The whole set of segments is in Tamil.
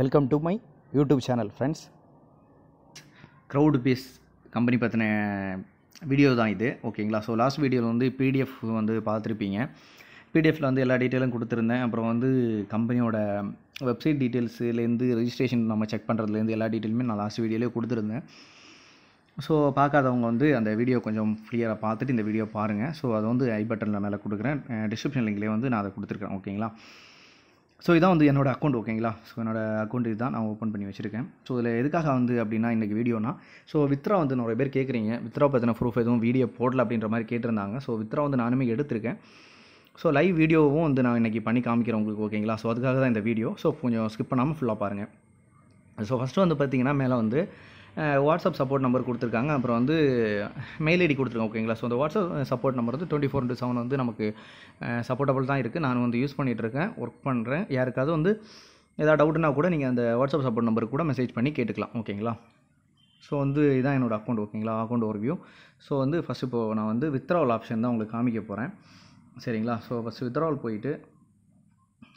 welcome to my YouTube channel friends crowd base company பற்றின வீடியோ தான் இது ஓகேங்களா ஸோ லாஸ்ட் வீடியோவில் வந்து பிடிஎஃப் வந்து பார்த்துருப்பீங்க பிடிஎஃப்பில் வந்து எல்லா டீட்டெயிலும் கொடுத்துருந்தேன் அப்புறம் வந்து கம்பெனியோட வெப்சைட் டீட்டெயில்ஸுலேருந்து ரெஜிஸ்ட்ரேஷன் நம்ம செக் பண்ணுறதுலேருந்து எல்லா டீட்டெயிலுமே நான் லாஸ்ட் வீடியோலேயே கொடுத்துருந்தேன் ஸோ பார்க்காதவங்க வந்து அந்த வீடியோ கொஞ்சம் ஃப்ரீயாக பார்த்துட்டு இந்த வீடியோ பாருங்கள் ஸோ அது வந்து ஐ பட்டனில் மேலே கொடுக்குறேன் டிஸ்கிரிப்ஷன் லிங்க்லேயே வந்து நான் அதை கொடுத்துருக்கேன் ஓகேங்களா ஸோ இதான் வந்து என்னோடய அக்கௌண்ட் ஓகேங்களா ஸோ என்னோடய அக்கௌண்ட் இதுதான் நான் ஓப்பன் பண்ணி வச்சுருக்கேன் ஸோ இதில் எதுக்காக வந்து அப்படின்னா இன்றைக்கி வீடியோனா ஸோ வித்ரா வந்து நிறைய பேர் கேட்குறீங்க வித்ரா பற்றின ப்ரூஃப் எதுவும் வீடியோ போடல அப்படின்ற மாதிரி கேட்டிருந்தாங்க ஸோ வித்ரா வந்து நானுமே எடுத்திருக்கேன் ஸோ லைவ் வீடியோவும் வந்து நான் இன்றைக்கி பண்ணி காமிக்கிறேன் உங்களுக்கு ஓகேங்களா ஸோ அதுக்காக தான் இந்த வீடியோ ஸோ கொஞ்சம் ஸ்கிப் பண்ணாமல் ஃபுல்லாக பாருங்கள் ஸோ ஃபஸ்ட்டு வந்து பார்த்திங்கன்னா மேலே வந்து வாட்ஸ்அப் சப்போர்ட் நம்பர் கொடுத்துருக்காங்க அப்புறம் வந்து மெயில் ஐடி கொடுத்துருக்கோம் ஓகேங்களா ஸோ அந்த வாட்ஸ்அப் சப்போர்ட் நம்பர் வந்து டுவெண்ட்டி ஃபோர் இன்ட்டு செவன் வந்து நமக்கு சப்போர்ட்டபுள் தான் இருக்குது நான் வந்து யூஸ் பண்ணிகிட்ருக்கேன் ஒர்க் பண்ணுறேன் யாருக்காவது வந்து ஏதாவது டவுட்னா கூட நீங்கள் அந்த வாட்ஸ்அப் சப்போர்ட் நம்பருக்கு கூட மெசேஜ் பண்ணி கேட்டுக்கலாம் ஓகேங்களா ஸோ வந்து இதான் என்னோடய அக்கௌண்ட் ஓகேங்களா அக்கௌண்ட் ஓவர்வியூ ஸோ வந்து ஃபஸ்ட்டு இப்போது நான் வந்து வித்ராவல் ஆப்ஷன் தான் உங்களுக்கு காமிக்க போகிறேன் சரிங்களா ஸோ ஃபஸ்ட் வித்ராவல் போயிட்டு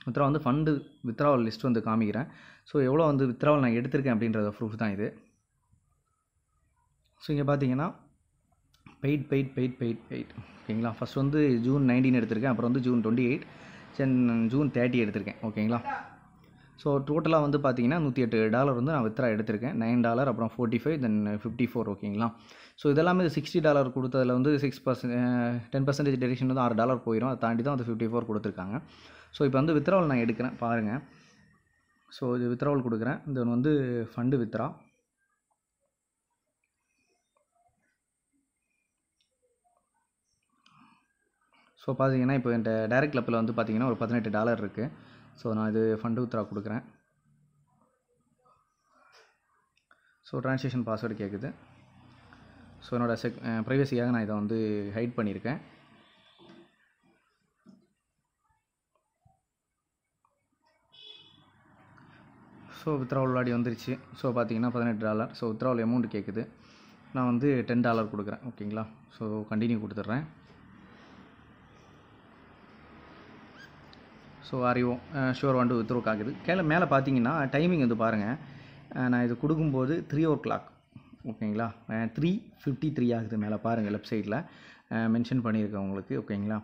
வித்ரா வந்து ஃபண்டு வித்ராவல் லிஸ்ட் வந்து காமிக்கிறேன் ஸோ எவ்வளோ வந்து வித்ராவல் நான் எடுத்திருக்கேன் அப்படின்றத ப்ரூஃப் தான் இது ஸோ இங்கே பார்த்தீங்கன்னா paid paid paid paid paid ஓகேங்களா ஃபஸ்ட் வந்து ஜூன் நைன்டீன் எடுத்திருக்கேன் அப்புறம் வந்து ஜூன் டுவெண்ட்டி எயிட் சென் ஜூன் தேர்ட்டி எடுத்திருக்கேன் ஓகேங்களா ஸோ டோட்டலாக வந்து பார்த்தீங்கன்னா நூற்றி எட்டு டாலர் வந்து நான் வித்ரா எடுத்திருக்கேன் நைன் டாலர் அப்புறம் forty five then fifty four ஓகேங்களா ஸோ இதெல்லாமே சிக்ஸ்டி டாலர் கொடுத்ததில் வந்து சிக்ஸ் பர்சன்ட் டென் பர்சன்டேஜ் டெரிஷன் வந்து ஆறு டாலர் போயிடும் அதை தாண்டி தான் வந்து ஃபிஃப்டி ஃபோர் கொடுத்துருக்காங்க ஸோ இப்போ வந்து வித்ராவில் நான் எடுக்கிறேன் பாருங்கள் ஸோ இது வித்ராவல் கொடுக்குறேன் இது வந்து ஃபண்டு வித்ரா ஸோ பார்த்தீங்கன்னா இப்போ என் டேரக்ட் கிளப்பில் வந்து பார்த்தீங்கன்னா ஒரு பதினெட்டு டாலர் இருக்குது ஸோ நான் இது ஃபண்டு உத்ரா கொடுக்குறேன் ஸோ ட்ரான்ஸ்லேஷன் பாஸ்வேர்டு கேட்குது ஸோ என்னோடய செக் ப்ரைவசியாக நான் இதை வந்து ஹைட் பண்ணியிருக்கேன் ஸோ வித்ராவல் உள்ளாடி வந்துருச்சு ஸோ பார்த்தீங்கன்னா பதினெட்டு டாலர் ஸோ வித்ராவல் அமௌண்ட் கேட்குது நான் வந்து டென் டாலர் கொடுக்குறேன் ஓகேங்களா ஸோ கண்டினியூ கொடுத்துட்றேன் ஸோ அறிவோம் ஷூர் வந்து வித்ரோக் ஆகுது கேள்வி மேலே பார்த்தீங்கன்னா டைமிங் வந்து பாருங்கள் uh, நான் இது கொடுக்கும்போது த்ரீ ஓ கிளாக் ஓகேங்களா த்ரீ ஃபிஃப்டி த்ரீ ஆகுது மேலே பாருங்கள் லெஃப்ட் சைடில் மென்ஷன் பண்ணியிருக்கேன் உங்களுக்கு ஓகேங்களா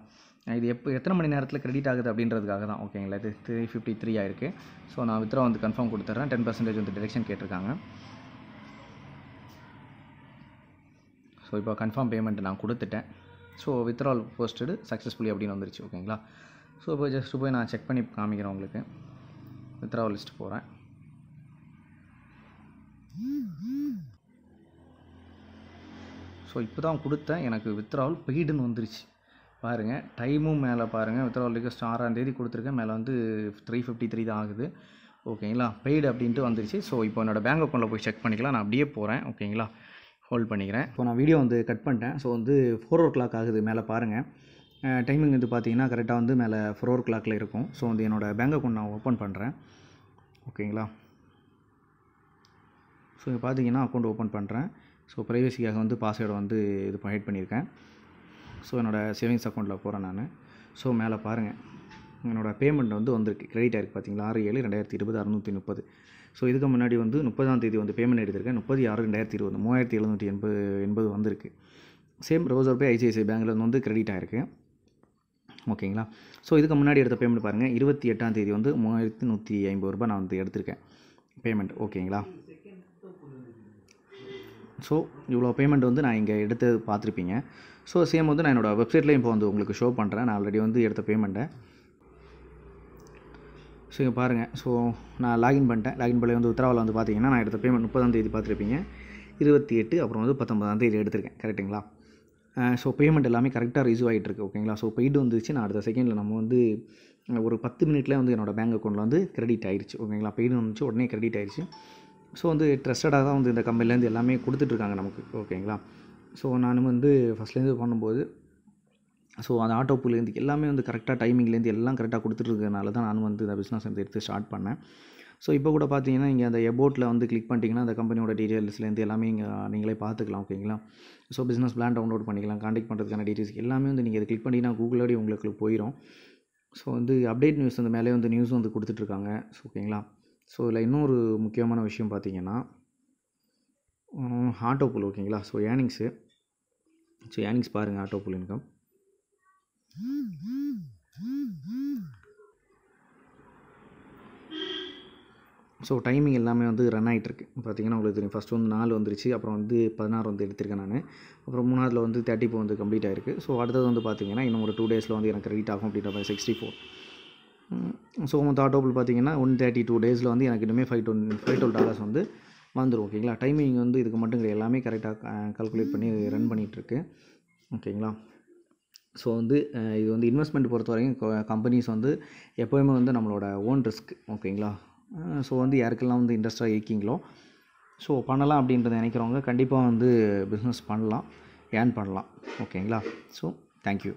uh, இது எப்போ எத்தனை மணி நேரத்தில் கிரெடிட் ஆகுது அப்படின்றதுக்காக தான் ஓகேங்களா இது த்ரீ ஃபிஃப்டி த்ரீ ஆயிருக்கு ஸோ நான் வித்ரா வந்து கன்ஃபார்ம் கொடுத்துட்றேன் டென் பர்சன்டேஜ் வந்து டிரெக்ஷன் கேட்டிருக்காங்க ஸோ இப்போ கன்ஃபார்ம் பேமெண்ட் நான் கொடுத்துட்டேன் ஸோ வித்ரால் போஸ்டடு சக்ஸஸ்ஃபுல்லி அப்படின்னு வந்துருச்சு ஓகேங்களா ஸோ இப்போ ஜஸ்ட்டு போய் நான் செக் பண்ணி காமிக்கிறேன் உங்களுக்கு வித்ரா லிஸ்ட்டு போகிறேன் ஸோ இப்போ தான் கொடுத்தேன் எனக்கு வித்ராவல் பெய்டுன்னு வந்துருச்சு பாருங்கள் டைமும் மேலே பாருங்கள் வித்ராவலுக்கு ஆறாம் தேதி கொடுத்துருக்கேன் மேலே வந்து த்ரீ ஃபிஃப்டி த்ரீ தான் ஆகுது ஓகேங்களா பெய்டு அப்படின்ட்டு வந்துருச்சு ஸோ இப்போ என்னோடய பேங்க் அக்கௌண்ட்டில் போய் செக் பண்ணிக்கலாம் நான் அப்படியே போகிறேன் ஓகேங்களா ஹோல்ட் பண்ணிக்கிறேன் இப்போ நான் வீடியோ வந்து கட் பண்ணிட்டேன் ஸோ வந்து ஃபோர் ஓ கிளாக் ஆகுது மேலே பாருங்கள் டைமிங் வந்து பார்த்தீங்கன்னா கரெக்டாக வந்து மேலே ஃபோர் ஓ கிளாக்கில் இருக்கும் ஸோ வந்து என்னோடய பேங்க் அக்கௌண்ட் நான் ஓப்பன் பண்ணுறேன் ஓகேங்களா ஸோ இங்கே பார்த்தீங்கன்னா அக்கௌண்ட் ஓப்பன் பண்ணுறேன் ஸோ ப்ரைவசிக்காக வந்து பாஸ்வேர்டை வந்து இது ஹைட் பண்ணியிருக்கேன் ஸோ என்னோடய சேவிங்ஸ் அக்கௌண்ட்டில் போகிறேன் நான் ஸோ மேலே பாருங்கள் என்னோடய பேமெண்ட் வந்து வந்திருக்கு கிரெடிட் ஆகிருக்கு பார்த்தீங்களா ஆறு ஏழு ரெண்டாயிரத்தி இருபது அறுநூற்றி முப்பது ஸோ இதுக்கு முன்னாடி வந்து முப்பதாம் தேதி வந்து பேமெண்ட் எடுத்திருக்கேன் முப்பது ஆறு ரெண்டாயிரத்தி இருபது மூவாயிரத்தி எழுநூற்றி எண்பது எண்பது வந்திருக்கு சேம் ரோசர் பே ஐசிஐசிஐ பேங்க்லேருந்து வந்து கிரெடிட் ஆகிருக்கு ஓகேங்களா ஸோ இதுக்கு முன்னாடி எடுத்த பேமெண்ட் பாருங்கள் இருபத்தி எட்டாம் தேதி வந்து மூவாயிரத்து நூற்றி ஐம்பது ரூபாய் நான் வந்து எடுத்திருக்கேன் பேமெண்ட் ஓகேங்களா ஸோ இவ்வளோ பேமெண்ட் வந்து நான் இங்கே எடுத்து பார்த்துருப்பீங்க ஸோ சேம் வந்து நான் என்னோடய வெப்சைட்லேயும் இப்போ வந்து உங்களுக்கு ஷோ பண்ணுறேன் நான் ஆல்ரெடி வந்து எடுத்த பேமெண்ட்டை ஸோ இங்கே பாருங்கள் ஸோ நான் லாகின் பண்ணிட்டேன் லாகின் பண்ணி வந்து உத்தரவாவில் வந்து பார்த்தீங்கன்னா நான் எடுத்த பேமெண்ட் முப்பதாம் தேதி பார்த்துருப்பீங்க இருபத்தி எட்டு அப்புறம் வந்து பத்தொம்பதாம் தேதி எடுத்திருக்கேன் கரெக்டுங்களா ஸோ பேமெண்ட் எல்லாமே கரெக்டாக ரிசீவ் ஆகிட்டுருக்கு ஓகேங்களா ஸோ பெய்டு வந்துச்சு நான் அடுத்த செகண்டில் நம்ம வந்து ஒரு பத்து மினிட்ல வந்து என்னோடய பேங்க் அக்கௌண்ட்டில் வந்து கிரெடிட் ஆயிடுச்சு ஓகேங்களா பெய்டு வந்துச்சு உடனே கிரெடிட் ஆயிடுச்சு ஸோ வந்து ட்ரஸ்டடாக தான் வந்து இந்த கம்பெனிலேருந்து எல்லாமே கொடுத்துட்ருக்காங்க நமக்கு ஓகேங்களா ஸோ நான் வந்து ஃபஸ்ட்லேருந்து பண்ணும்போது ஸோ அந்த ஆட்டோப்புலேருந்து எல்லாமே வந்து கரெக்டாக டைமிங்லேருந்து எல்லாம் கரெக்டாக கொடுத்துட்ருக்கனால தான் நான் வந்து இந்த பிஸ்னஸ் வந்து எடுத்து ஸ்டார்ட் பண்ணேன் ஸோ இப்போ கூட பார்த்தீங்கன்னா இங்கே அந்த எபோட்டில் வந்து கிளிக் பண்ணிட்டீங்கன்னா அந்த கம்பெனியோட டீட்டெயில்ஸ்லேருந்து எல்லாமே இங்கே நீங்களே பார்த்துக்கலாம் ஓகேங்களா ஸோ பிஸ்னஸ் பிளான் டவுன்லோட் பண்ணிக்கலாம் காண்டாக்ட் பண்ணுறதுக்கான டீட்டெயில்ஸ் எல்லாமே வந்து நீங்கள் அதை கிளிக் பண்ணிங்கன்னா கூகுளோடய உங்களுக்கு போயிடும் ஸோ வந்து அப்டேட் நியூஸ் அந்த மேலே வந்து நியூஸும் வந்து கொடுத்துட்ருக்காங்க ஸோ ஓகேங்களா ஸோ இதில் இன்னொரு முக்கியமான விஷயம் பார்த்தீங்கன்னா ஆட்டோபுல் ஓகேங்களா ஸோ ஏர்னிங்ஸு ஸோ ஏர்னிங்ஸ் பாருங்கள் ஆட்டோபுல் இன்கம் ஸோ டைமிங் எல்லாமே வந்து ரன் ஆகிட்டுருக்கு பார்த்திங்கன்னா உங்களுக்கு தெரியும் ஃபஸ்ட்டு வந்து நாலு வந்துருச்சு அப்புறம் வந்து பதினாறு வந்து எடுத்திருக்கேன் நான் அப்புறம் மூணாவதில் வந்து தேர்ட்டி ஃபோர் வந்து கம்ப்ளீட் ஆகிருக்கு ஸோ அடுத்தது வந்து பார்த்திங்கன்னா இன்னும் ஒரு டூ டேஸில் வந்து எனக்கு ரீட் ஆகும் அப்படின்ற மாதிரி சிக்ஸ்டி ஃபோர் ஸோ மொத்தம் ஆட்டோபிள் பார்த்திங்கன்னா ஒன் தேர்ட்டி டூ டேஸில் வந்து எனக்கு இன்னுமே ஃபைவ் டொன் ஃபைவ் டுவெல் டாலர்ஸ் வந்து வந்துடும் ஓகேங்களா டைமிங் வந்து இதுக்கு மட்டும் கிடையாது எல்லாமே கரெக்டாக கால்குலேட் பண்ணி ரன் பண்ணிகிட்ருக்கு ஓகேங்களா ஸோ வந்து இது வந்து இன்வெஸ்ட்மெண்ட் பொறுத்த வரைக்கும் கம்பெனிஸ் வந்து எப்போயுமே வந்து நம்மளோட ஓன் ரிஸ்க் ஓகேங்களா ஸோ வந்து யாருக்கெல்லாம் வந்து இன்ட்ரெஸ்ட்டாக இருக்கீங்களோ ஸோ பண்ணலாம் அப்படின்றத நினைக்கிறவங்க கண்டிப்பாக வந்து பிஸ்னஸ் பண்ணலாம் ஏர்ன் பண்ணலாம் ஓகேங்களா ஸோ தேங்க்யூ